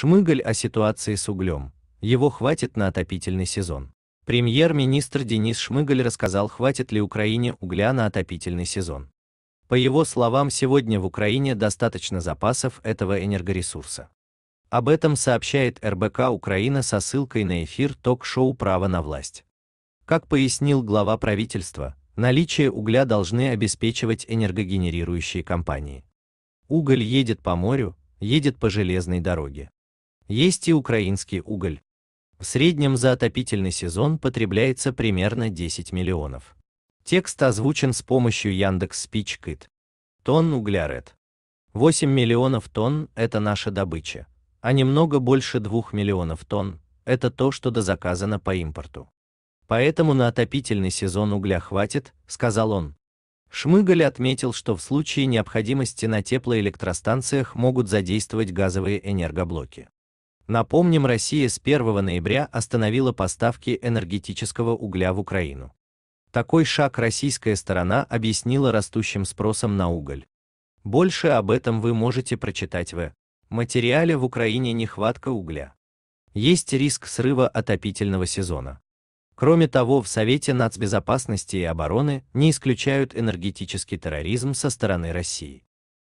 Шмыгаль о ситуации с углем. Его хватит на отопительный сезон. Премьер-министр Денис Шмыгаль рассказал, хватит ли Украине угля на отопительный сезон. По его словам, сегодня в Украине достаточно запасов этого энергоресурса. Об этом сообщает РБК Украина со ссылкой на эфир ток-шоу «Право на власть». Как пояснил глава правительства, наличие угля должны обеспечивать энергогенерирующие компании. Уголь едет по морю, едет по железной дороге. Есть и украинский уголь. В среднем за отопительный сезон потребляется примерно 10 миллионов. Текст озвучен с помощью Яндекс Спичкит. Тонн угля ред. 8 миллионов тонн – это наша добыча, а немного больше 2 миллионов тонн – это то, что дозаказано по импорту. Поэтому на отопительный сезон угля хватит, сказал он. Шмыгаль отметил, что в случае необходимости на теплоэлектростанциях могут задействовать газовые энергоблоки. Напомним, Россия с 1 ноября остановила поставки энергетического угля в Украину. Такой шаг российская сторона объяснила растущим спросом на уголь. Больше об этом вы можете прочитать в «Материале в Украине нехватка угля». Есть риск срыва отопительного сезона. Кроме того, в Совете нацбезопасности и обороны не исключают энергетический терроризм со стороны России.